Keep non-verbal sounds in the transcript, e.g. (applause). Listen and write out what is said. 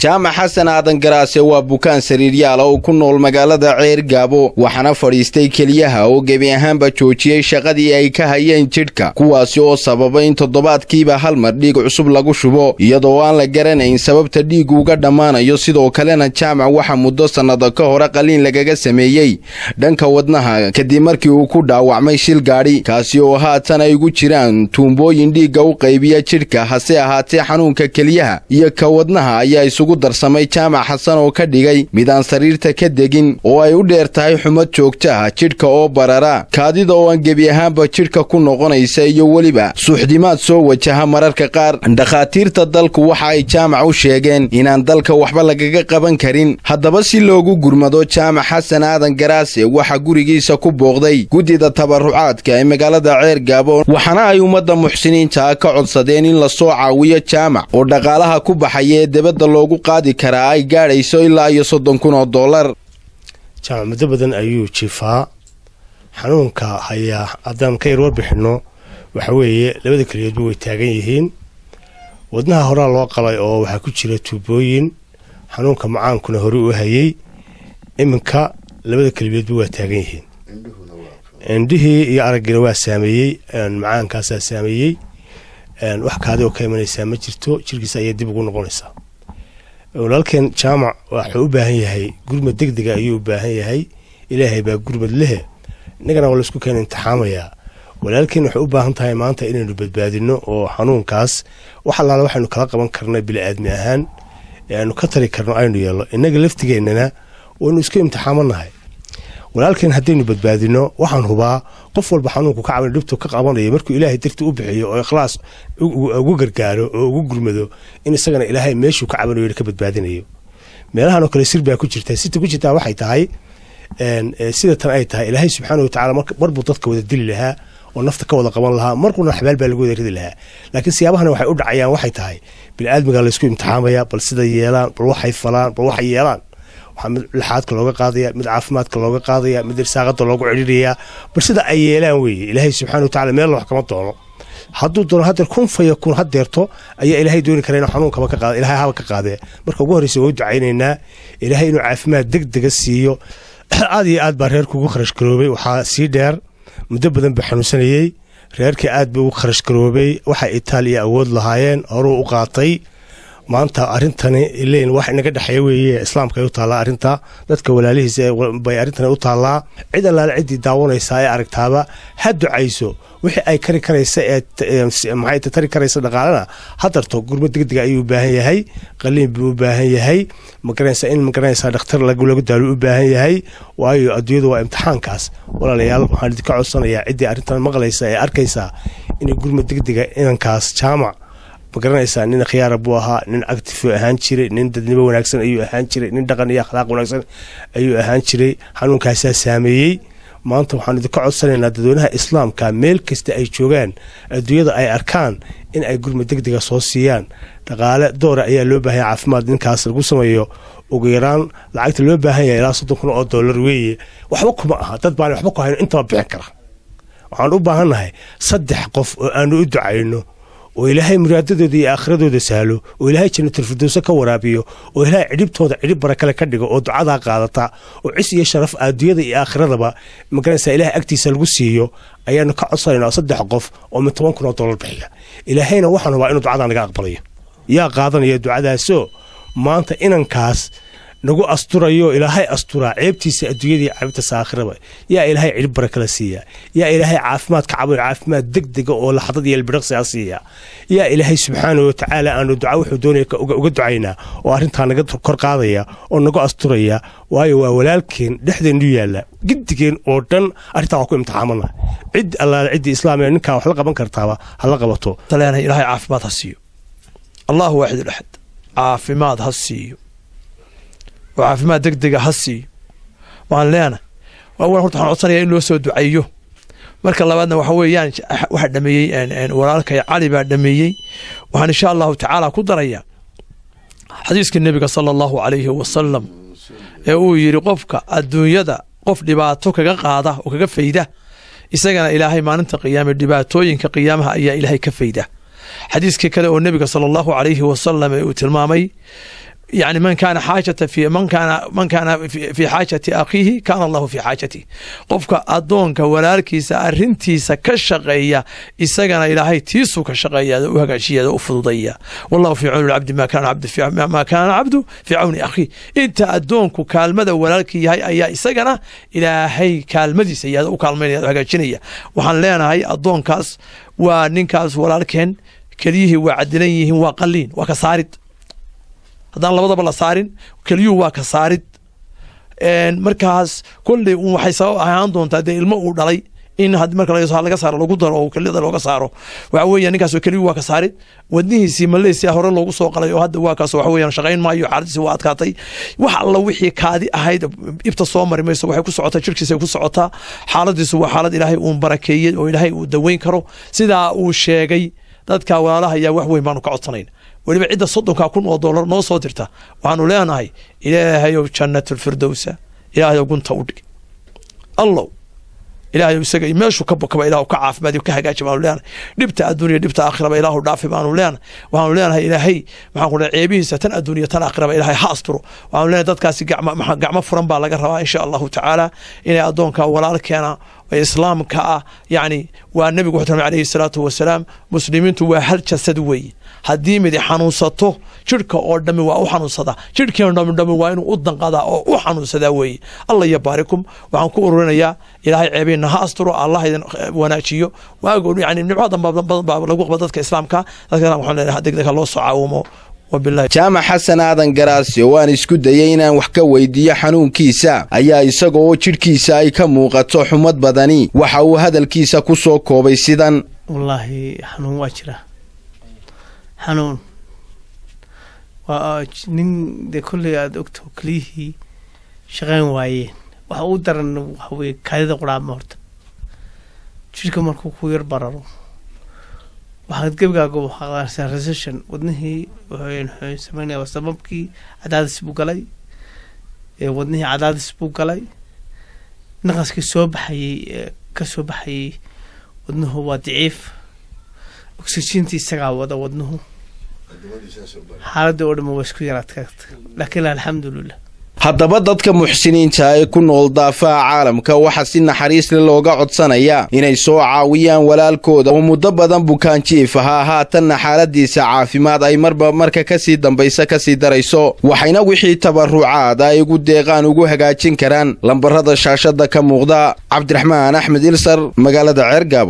jaamac xasan aadan garaase waa bukaan sariiryaala oo ku nool magaalada ceer gaabo waxaana fadhiistay keliyaha oo gebi ahaanba joojiyey shaqadii ay ka hayeen jidhka kuwaasi oo sababay in toddobaadkiiba hal mar dhiig cusub lagu shubo iyadoo aan la garanayn sababta dhiig uga dhammaanayo sidoo kalena jaamac waxaa muddo sannada ka hore qaliin lagaga sameeyey dhanka wadnaha kadib markii uu ku dhaawacmay shil gaadhi kaasi oo haatan ay ugu jiraan tuumbooyin dhiigga u qaybiya jidhka hase ahaatee xanuunka keliyaha iyo ka wadnaha ayaa isugu ugu darsamay jaamac xasan oo ka dhigay mid aan sariirta ka degin oo ay u dheer tahay xumad joogto ah jidhka oo barara kaadida oo aan gebi ahaanba jidhka ku noqonaysa iyo weliba suuxdimaad soo wajaha mararka qaar dhakhaatiirta dalku waxa ay jaamac u sheegeen inaan dalka waxba lagaga qaban karin haddaba si loogu gurmado jaamac xasan aadan garaase waxaa gurigiisa ku booqday guddida tabarucaadka ee magaalada ceer gaaboon waxaana ay ummadda muxsiniinta ah ka codsadeen in lasoo caawiyo jaamac oo dhaqaalaha ku baxaya ee debadda loogu qaadi karaa ay gaadhayso ilaa iyo soddon kun oo dollar jaamacado badan ayuu jifaa xanuunka hayaa haddaan ka yar warbixinno waxa weeye labada keliyoodba way taagan yihiin wadnaha horaa loo qalay oo waxaa ku jira tuubooyin xanuunka macaankuna hore u hayay iminka labada keliyoodba waa taagan yihiin indhihii iyo araggina waa saameeyey macaankaasaa saameeyey wax kaadi oo ka imanaysaa ma jirto jirkiisa ayaa dib ugu noqonaysaa walaalkeen jaamac waxuu u baahan yahay gurmad deg dega ayuu u baahan yahay ilaahay baa gurmad lehe innagana waa laysku keen imtixaamayaa walaalkeen waxay u baahan tahay maanta inaynu badbaadinno oo xanuunkaas wax allaala waxaynu kala qaban karna bini aadmi ahaan ee aynu ka tari karno aynu yeelno innaga laftigeennana waynu isku imtixaamanahay walaalkeen haddaynu badbaadino waxaan hubaa qof walba xanuunku ka caban dhibtu ka qabanaya markuu ilaahay darti u bixiyo oo ikhlaas ugu gargaaro oo ugu gurmado in isagana ilaahay meeshuu ka cabanayo ka badbaadinayo meelahanoo kale sir baa ku jirta sirta ku jirtaa waxay tahay sidatan ay tahay ilaahay subxaana watacala marbuu dadka wada dili lahaa oo nafta ka wada qaban lahaa markuna xabaal baa lagu wada ridi lahaa laakiin siyaabahana waxay u dhacayaan waxay tahay bini aadmigaa laysku imtixaamaya bal sida yeelaan bal waxay falaan bal waxay yeelaan mid laxaadka looga qaadaya mid caafimaadka looga qaadaya mid irsaaqada loogu cidhiirayaa bal sida ay yeelaan weeye ilaahay subxana tacala meel wax kama doono hadduu doono hadeer kun fayakun hadeerto ayaa ilaahay dooni kara inuu xanuunkaba ka qaado ilahay haba ka qaadee marka ugu horreysa wau ducaynaynaa ilaahay inuu caafimaad deg dega siiyo (clears throat) aad iyo aad baa reerku ugu kharash garoobay waxaa sii dheer muddo badan buu xanuunsanayey reerkii aad buu ugu kharash garoobay waxay itaaliya awood lahaayeen horuu u qaatay maanta arintani ilen wax inaga dhexeeya weeye islaamka u taallaa arrinta dadka walaalihiisa bay arrintan u taallaa cid allaale ciddii daawanaysa ee aragtaaba ha ducayso wixii ay kari karaysa eemaxay tari karaysa dhaqaalena ha darto gurmad degdega ayuu u baahan yahay qaliin buu u baahan yahay magaraysa in magaranaysaa dhakhtar lagu daalo u baahan yahay waayo adduunyadu waa imtixaankaas walaalayaal waxaan idinka codsanayaa ciddii arrintan maqlaysa ee arkaysaa inay gurmad degdega inankaas jaamac ma garanaysaa nin khiyaara buu ahaa nin active ahaan jiray nin dadnimo wanaagsan ayuu ahaan jiray nin dhaqan iyo akhlaaq wanaagsan ayuu ahaan jiray xanuunkaasaa saameeyey maanta waxaan idinka codsanaynaa dadweynaha islaamka meel kasta ay joogaan adduunyada ay arkaan in ay gurmud deg dega soo siiyaan dhaqaale doora ayaa loo baahanya caafimaad ninkaas lagu sameeyo ugu yaraan lacagta loo baahan yahay ilaa soddon kun oo dollar weeye waxba kuma aha dad baana waxba ku hayno intaba bixin kara waxaan u baahannahay saddex qof oo aanu u ducayno oo ilaahay muraadadooda iyo aakhiradooda sahlo oo ilaahay jannatalfirdowse ka waraabiyo oo ilaahay cidhibtooda cidhib barakale ka dhigo oo ducadaa qaadata oo cis iyo sharaf adduunyada iyo aakhiradaba magaranaysaa ilahay agtiisa lagu siiyo ayaanu ka codsanayna saddex qof oo mid toban kun oo dollar bixiya ilaahayna waxaan rabaa inuu ducadaa naga aqbalayo yaa qaadanaya ducadaasoo maanta inankaas nagu asturayo ilaahay asturaa ceebtiisa adduunyadii cabibta saakhiraba yaa ilaahay cidhib bara kala siiyaa yaa ilaahay caafimaad ka cabayo caafimaad degdega ah oo laxdad iyo a siiya yaa ilaahay subxaanahu watacaala aanu duca wuxuu doonaya uga ducaynaa oo arrintaa naga kor qaadaya oo nagu asturaya waayo waa walaalkeen dhexdeennu yaalla gidigeen oo dhan arrintaa waa ku imtixaamana cid allaale ciddii islaamiga ninkaa wax la qaban kartaaba ha la qabato ilaahay caafimaad ha siiyo allah waaxid dhexed caafimaad ha siiyo oo caafimaad deg dega ha siiyo waan leenahay wan horta waxaan codsanaya in loo soo ducaeyo marka labaadna waxa weeyaan waxaa dhameeyey walaalkay cali baa dhameeyey waxaan insha allahu tacaala ku darayaa xadiiskii nebiga sala allahu alayhi wasalam ee uu yidhi qofka adduunyada qof dhibaato kaga qaada oo kaga fayda isagana ilaahay maalinta qiyaame dhibaatooyinka qiyaamaha ayaa ilaahay ka fayda xadiiskii kale oo nebiga sala allahu alayhi wasalam ee uu tilmaamay يعني من كان حاجة في من كان من كان في حاجة أخيه كان الله في حاجته qofka adoonka walaalkiisa arintiisa ka shaqeeya isagana ilaahay tiisuu ka shaqeeya u hagaajiyada u fududaya wallahu fi cawni cabdi ma kaana cabdu ma kaana cabdu fi cawni akhi inta adoonku kaalmada walaalkii yahay ayaa isagana ilaahay kaalmadiisa iyada u kaalmaynaya u hagaajinaya waxaan leenahay adoonkaas waa ninkaas walaalkeen keliyihii waa cadilan yihiin waa haddaan labadaba la saarin keliyuu waa ka saarid markaas kolley waxay sabab ahaan doontaa dee ilmo uu dhalay in marlaga saaro lagu daro oo keliyada looga saaro waxa weya ninkaasoo keliyuu waa ka saarid wadnihiisii maleysia hore loogu soo qalay oo hadda waa waxa weyan shaqayn maayo xaaladiisi waa adkaatay wax alla wixii kaadi ahayd ibta soo mari mayso waxay ku socotaa jirkiisa ku socotaa xaaladiisu waa xaalad ilaahay uun barakeeyey oo ilaahay uu daweyn karo sidaa uu sheegay dadka walaalaha ayaa wax weyn baanu ka codsanayn weliba cidda soddonkaa kun oo doolar noo soo dirta waxaanu leenahay ilaahayow jannatulfirdowsa ilaahayow gunta u dhig allow ilaahayow isaga meeshu ka bokaba ilahu ka caafimaadiyo ka hagaaji baanu leenahay dhibta adduuniya dhibta aakhiraba ilaahu dhaafi baanu leenahay waxaanu leenahay ilaahay maxaan ku dhahay ceebihiisa tan adduuniya tan aakhiraba ilaahay ha asturo waxaanu leenahay dadkaasi gacmo furan baa laga rabaa insha allahu tacaala inay addoonkaa walaalkeena islaamka ah yani waa nebigu wuxuu tilmaamay alayhi salaatu wasalaam muslimiintu waa hal jasad weeye haddii midi xanuunsato jidhka oo dhammi waa u xanuunsadaa jidhkiina dhammi dhammi waa inuu u danqadaa oo u xanuunsadaa weeye alla iyo baarikum waxaan ku ururinayaa ilaahay ceebeenna ha asturo allah idin wanaajiyo waagoo yani nimco badan baa lagu qaba dadka islaamka dadka waxaan leenahay degdega loo soo caawumo jaamac xasan aadan garaasi oo aan isku dayay inaan wax ka weydiiyo xanuunkiisa ayaa isagoo jidhkiisa ay ka muuqato xumad badani waxa uu hadalkiisa ku soo koobay sidan wallaahi xanuun waa jira xanuun ah, nin dee kolley aada ogto keliyihii shaqayn waayeen waxa uu daran waxaweye kaadida quraama horta jidhka markuu ku yar bararo waxaad gebigaagu qaadanaysaa recession wadnihii wuxuu sameynaya waa sababkii cadaadis buu galay wadnihii cadaadis buu galay naqaskii soo baxayey kasoo baxayey wadnuhu waa daciif oxygintii isagaa wada wadnuhu xaaladii oo dhama waa isku yaraad kaagta laakiin alxamdulilah haddaba dadka muxsiniinta ee ku nool daafaa caalamka waxaa si naxariis leh looga codsanayaa inay soo caawiyaan walaalkooda oo muddo badan bukaanjiif ahaa haatanna xaaladiisa caafimaad ay marba marka ka sii dambaysa ka sii darayso waxayna wixii tabarucaad ay ugu deeqaan ugu hagaajin karaan lambarada shaashadda ka muuqda cabdiraxmaan axmed ilsar magaalada ceergaabo